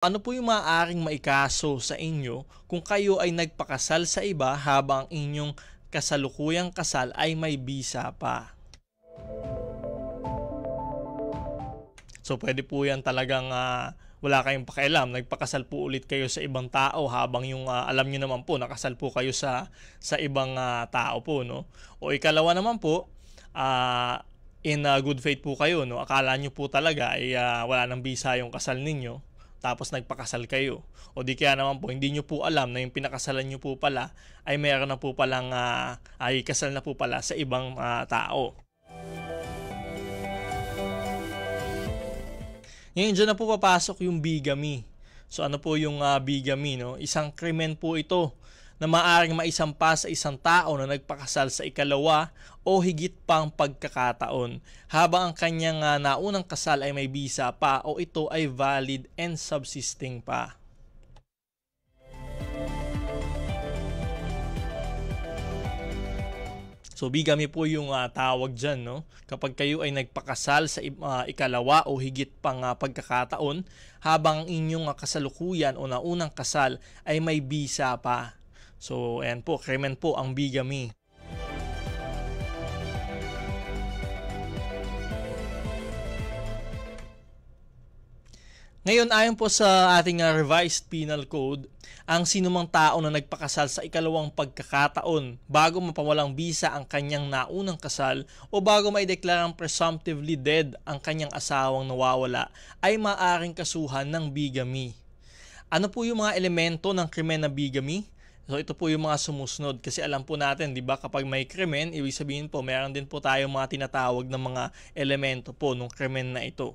Ano po yung maaaring maikaso sa inyo kung kayo ay nagpakasal sa iba habang inyong kasalukuyang kasal ay may bisa pa? So pwede po yan talagang uh, wala kayong pakialam, nagpakasal po ulit kayo sa ibang tao habang yung uh, alam niyo naman po nakasal po kayo sa sa ibang uh, tao po no. O ikalawa naman po, uh, in uh, good faith po kayo no. Akala niyo po talaga ay uh, wala nang bisa yung kasal ninyo tapos nagpakasal kayo. O di kaya naman po, hindi nyo po alam na yung pinakasalan nyo po pala ay meron na po palang uh, ay kasal na po pala sa ibang uh, tao. Ngayon, dyan na po papasok yung bigamy. So ano po yung uh, bigamy? No? Isang krimen po ito na maaring maisampa sa isang tao na nagpakasal sa ikalawa o higit pang pagkakataon habang ang kanyang ah, naunang kasal ay may bisa pa o ito ay valid and subsisting pa. So bigami po yung uh, tawag dyan, no? Kapag kayo ay nagpakasal sa uh, ikalawa o higit pang uh, pagkakataon, habang inyong uh, kasalukuyan o naunang kasal ay may bisa pa. So, ayan po, krimen po ang bigamy. Ngayon, ayon po sa ating ah, revised penal code, ang sinumang tao na nagpakasal sa ikalawang pagkakataon bago mapawalang bisa ang kanyang naunang kasal o bago maideklarang presumptively dead ang kanyang asawang nawawala ay maaaring kasuhan ng bigamy. Ano po yung mga elemento ng krimen na bigamy? So ito po yung mga sumusunod kasi alam po natin, 'di ba, kapag may krimen, ibig sabihin po meron din po tayong mga tinatawag na mga elemento po nung krimen na ito.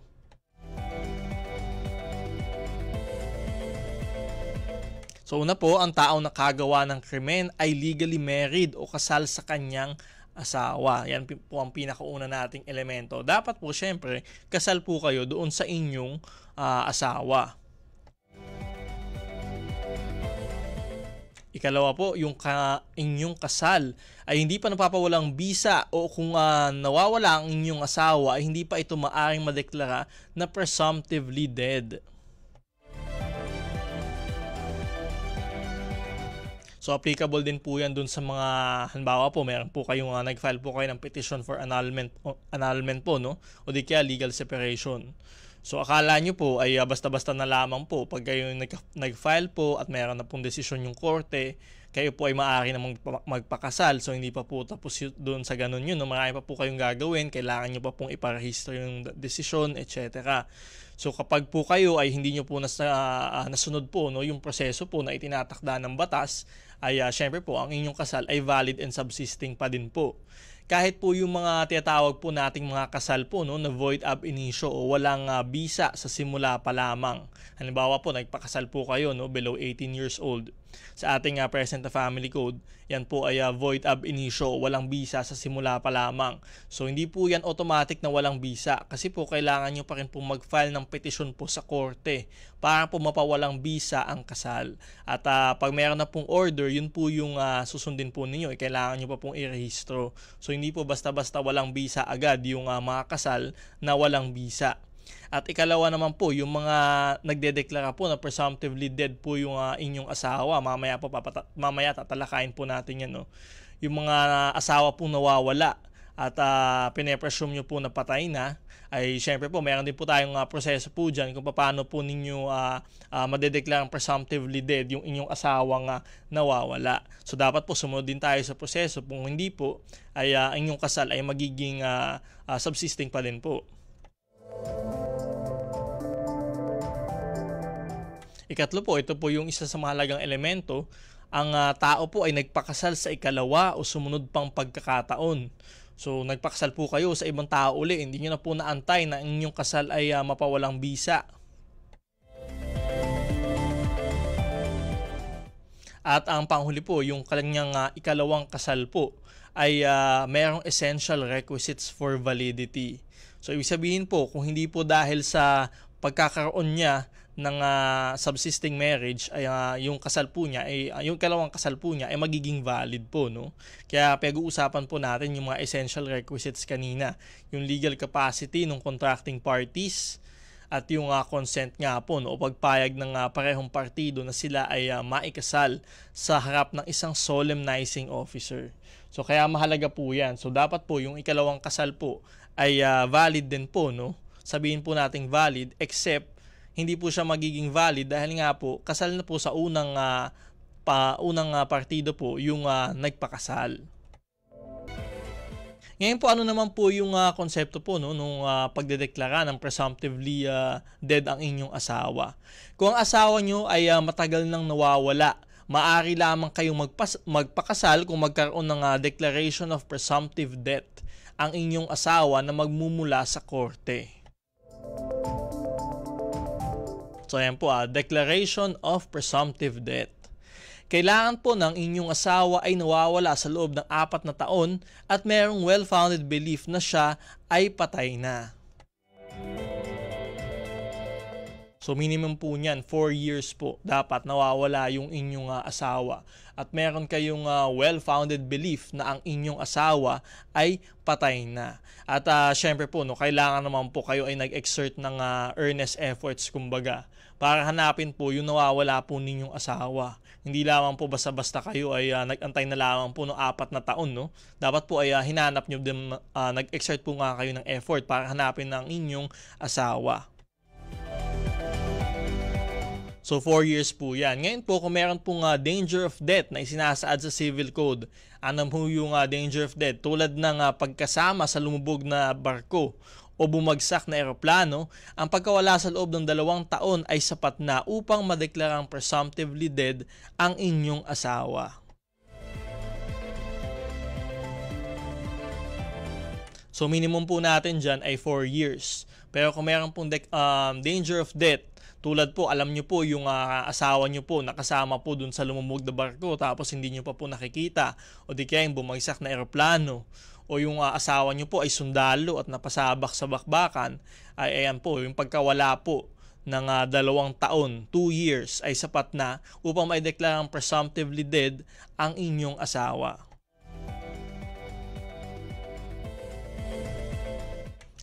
So una po, ang tao na kagawa ng krimen ay legally married o kasal sa kanyang asawa. Yan po ang pinakauna nating elemento. Dapat po syempre, kasal po kayo doon sa inyong uh, asawa. Ikalawa po, yung ka, inyong kasal ay hindi pa napapawalang bisa o kung uh, nawawala ang inyong asawa ay hindi pa ito maaring madeklara na presumptively dead. So applicable din po 'yan dun sa mga halimbawa po, meron po kayong uh, nag-file po kayo ng petition for annulment annulment po no o di kaya legal separation. So akala nyo po ay ah, basta-basta na lamang po pag kayo nag-file po at mayroon na pong desisyon yung korte, kayo po ay maaari na magpakasal. So hindi pa po tapos doon sa ganun yun. No? Marami pa po kayong gagawin. Kailangan nyo pa pong iparehistro yung desisyon, etc. So kapag po kayo ay hindi nyo po nas, uh, nasunod po no, yung proseso po na itinatakda ng batas, ay uh, syempre po ang inyong kasal ay valid and subsisting pa din po kahit po yung mga tinatawag po nating mga kasal po no, na void ab initio o walang uh, ah, visa sa simula pa lamang. Halimbawa po, nagpakasal po kayo no, below 18 years old sa ating uh, present na family code, yan po ay uh, void ab initio, walang visa sa simula pa lamang. So hindi po yan automatic na walang visa kasi po kailangan nyo pa rin po mag-file ng petition po sa korte para po mapawalang visa ang kasal. At uh, pag meron na pong order, yun po yung uh, susundin po ninyo, eh, kailangan nyo pa pong irehistro. So hindi po basta-basta walang visa agad yung uh, mga kasal na walang visa. At ikalawa naman po, yung mga nagdedeklara po na presumptively dead po yung uh, inyong asawa. Mamaya po papata- mamaya tatalakayin po natin 'yan, no. Yung mga asawa po nawawala at uh, pinepresume nyo po na patay na, ay syempre po, mayroon din po tayong uh, proseso po dyan kung paano po ninyo uh, uh, ang presumptively dead yung inyong asawang uh, nawawala. So dapat po sumunod din tayo sa proseso. Kung hindi po, ay uh, inyong kasal ay magiging uh, uh, subsisting pa din po. Ikatlo po, ito po yung isa sa mahalagang elemento. Ang uh, tao po ay nagpakasal sa ikalawa o sumunod pang pagkakataon. So, nagpakasal po kayo sa ibang tao uli. Hindi nyo na po naantay na inyong kasal ay uh, mapawalang bisa. At ang panghuli po, yung kanyang uh, ikalawang kasal po ay uh, mayroong essential requisites for validity. So ibig sabihin po, kung hindi po dahil sa pagkakaroon niya ng uh, subsisting marriage ay uh, yung kasal po niya ay uh, yung kalawang kasal po niya ay magiging valid po no. Kaya pag-uusapan po natin yung mga essential requisites kanina, yung legal capacity ng contracting parties at yung uh, consent nga po no, o pagpayag ng uh, parehong partido na sila ay uh, maikasal sa harap ng isang solemnizing officer. So kaya mahalaga po 'yan. So dapat po yung ikalawang kasal po ay uh, valid din po no. Sabihin po nating valid except hindi po siya magiging valid dahil nga po kasal na po sa unang uh, pa unang uh, partido po yung uh, nagpakasal. Ngayon po ano naman po yung uh, konsepto po no nung uh, pagdedeklara ng presumptively uh, dead ang inyong asawa. Kung ang asawa nyo ay uh, matagal nang nawawala, maari lamang kayong magpas- magpakasal kung magkaroon ng uh, declaration of presumptive death ang inyong asawa na magmumula sa korte. So ayan po, ah, Declaration of Presumptive Death. Kailangan po ng inyong asawa ay nawawala sa loob ng apat na taon at mayroong well-founded belief na siya ay patay na. So minimum po niyan, 4 years po dapat nawawala yung inyong uh, asawa. At meron kayong uh, well-founded belief na ang inyong asawa ay patay na. At uh, syempre po, no, kailangan naman po kayo ay nag-exert ng uh, earnest efforts kumbaga para hanapin po yung nawawala po ninyong asawa. Hindi lamang po basta-basta kayo ay uh, ah, nag na lamang po ng apat na taon. No? Dapat po ay uh, hinanap nyo din, uh, nag-exert po nga kayo ng effort para hanapin ng inyong asawa. So 4 years po yan. Ngayon po kung meron pong uh, danger of death na isinasaad sa civil code, ano po yung uh, danger of death? Tulad ng uh, pagkasama sa lumubog na barko o bumagsak na eroplano, ang pagkawala sa loob ng dalawang taon ay sapat na upang madeklarang presumptively dead ang inyong asawa. So minimum po natin dyan ay 4 years. Pero kung meron pong de- um, danger of death, tulad po, alam nyo po yung uh, asawa nyo po nakasama po dun sa lumumog na barko tapos hindi nyo pa po nakikita o di kaya yung bumagsak na eroplano o yung uh, asawa nyo po ay sundalo at napasabak sa bakbakan, ay ayan po, yung pagkawala po ng uh, dalawang taon, 2 years, ay sapat na upang maideklarang presumptively dead ang inyong asawa.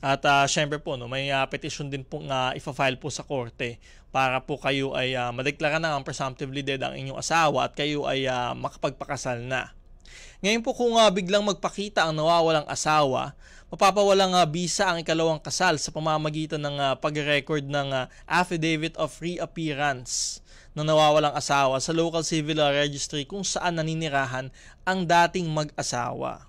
At uh, syempre po, no, may uh, petition din pong uh, ifa-file po sa korte para po kayo ay uh, madeklara na ang presumptively dead ang inyong asawa at kayo ay uh, makapagpakasal na. Ngayon po kung uh, biglang magpakita ang nawawalang asawa, mapapawalang uh, bisa ang ikalawang kasal sa pamamagitan ng uh, pag-record ng uh, affidavit of reappearance ng nawawalang asawa sa local civil registry kung saan naninirahan ang dating mag-asawa.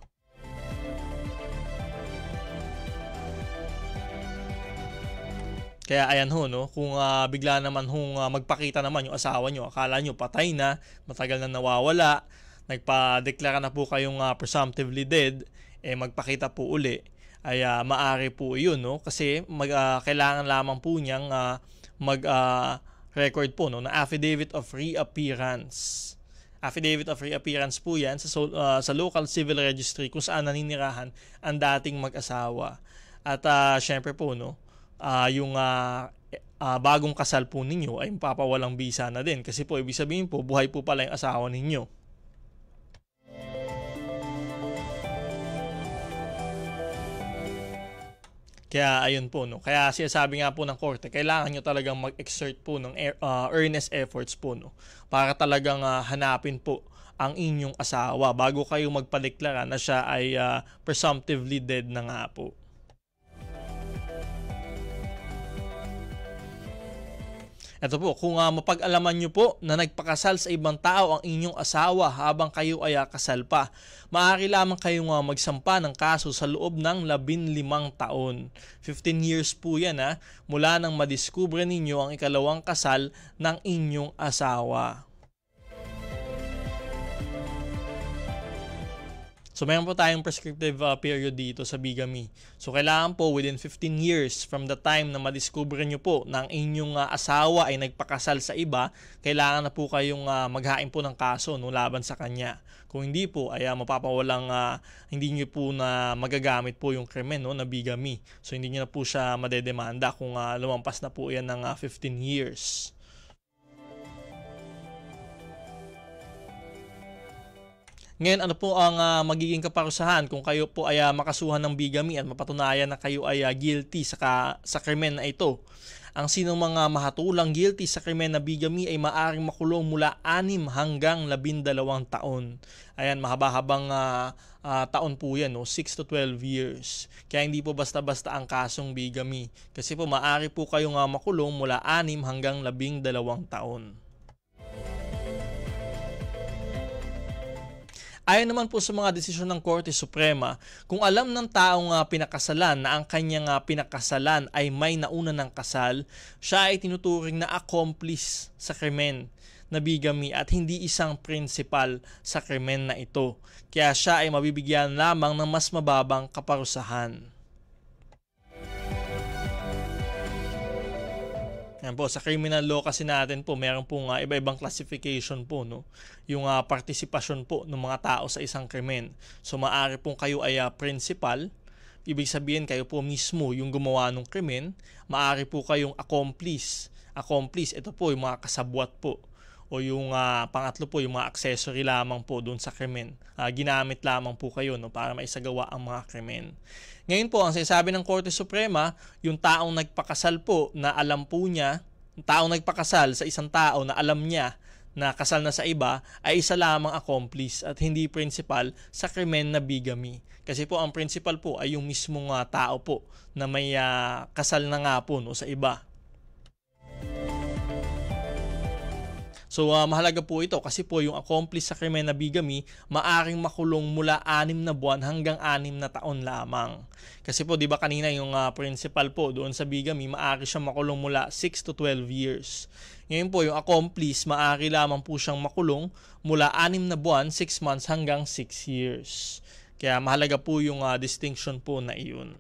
Kaya ayan ho, no? kung uh, bigla naman hong uh, magpakita naman yung asawa nyo, akala nyo patay na, matagal na nawawala, nagpa declare na po kayong uh, presumptively dead, eh magpakita po uli, ay uh, ah, maari po yun, no? Kasi mag, uh, kailangan lamang po niyang uh, mag uh, record po, no? Na affidavit of reappearance. Affidavit of reappearance po yan sa, uh, sa local civil registry kung saan naninirahan ang dating mag-asawa. At uh, syempre po, no? Uh, yung uh, uh, bagong kasal po ninyo ay papawalang bisa na din. Kasi po, ibig sabihin po, buhay po pala yung asawa ninyo. Kaya ayun po no. Kaya sinasabi nga po ng korte, kailangan nyo talagang mag-exert po ng uh, earnest efforts po no para talagang uh, hanapin po ang inyong asawa bago kayo magpadeklara na siya ay uh, presumptively dead na nga po. Ito po, kung uh, mapag-alaman nyo po na nagpakasal sa ibang tao ang inyong asawa habang kayo ay ah, kasal pa, maaari lamang kayong uh, magsampa ng kaso sa loob ng 15 taon. 15 years po yan ha, mula nang madiskubre ninyo ang ikalawang kasal ng inyong asawa. So meron po tayong prescriptive uh, period dito sa bigamy. So kailangan po within 15 years from the time na madiscover nyo po na ang inyong uh, asawa ay nagpakasal sa iba, kailangan na po kayong uh, maghain po ng kaso no, laban sa kanya. Kung hindi po, ay uh, mapapawalang uh, hindi nyo po na magagamit po yung krimen no, na bigamy. So hindi nyo na po siya madedemanda kung uh, lumampas na po yan ng uh, 15 years. Ngayon, ano po ang uh, magiging kaparusahan kung kayo po ay uh, makasuhan ng bigamy at mapatunayan na kayo ay uh, guilty sa, ka, sa krimen na ito? Ang sinong mga mahatulang guilty sa krimen na bigamy ay maaaring makulong mula 6 hanggang 12 taon. Ayan, mahaba-habang uh, uh, taon po yan, no? 6 to 12 years. Kaya hindi po basta-basta ang kasong bigamy. Kasi po maaari po kayong uh, makulong mula 6 hanggang 12 taon. Ayon naman po sa mga desisyon ng Korte Suprema, kung alam ng taong uh, pinakasalan na ang kanyang uh, pinakasalan ay may nauna ng kasal, siya ay tinuturing na accomplice sa krimen na bigamy at hindi isang principal sa krimen na ito. Kaya siya ay mabibigyan lamang ng mas mababang kaparusahan. Yan po, sa criminal law kasi natin po, meron po nga iba-ibang classification po, no? Yung uh, ah, participation po ng mga tao sa isang krimen. So, maaari pong kayo ay uh, principal, ibig sabihin kayo po mismo yung gumawa ng krimen, maaari po kayong accomplice. Accomplice, ito po yung mga kasabwat po o yung uh, pangatlo po yung mga accessory lamang po doon sa krimen. Uh, ginamit lamang po kayo no, para maisagawa ang mga krimen. Ngayon po, ang sinasabi ng Korte Suprema, yung taong nagpakasal po na alam po niya, taong nagpakasal sa isang tao na alam niya na kasal na sa iba ay isa lamang accomplice at hindi principal sa krimen na bigamy. Kasi po ang principal po ay yung mismong uh, tao po na may uh, kasal na nga po no, sa iba. So uh, mahalaga po ito kasi po yung accomplice sa krimen na bigamy maaring makulong mula 6 na buwan hanggang 6 na taon lamang. Kasi po 'di ba kanina yung uh, principal po doon sa bigamy maaari siyang makulong mula 6 to 12 years. Ngayon po yung accomplice maaari lamang po siyang makulong mula 6 na buwan, 6 months hanggang 6 years. Kaya mahalaga po yung uh, distinction po na iyon.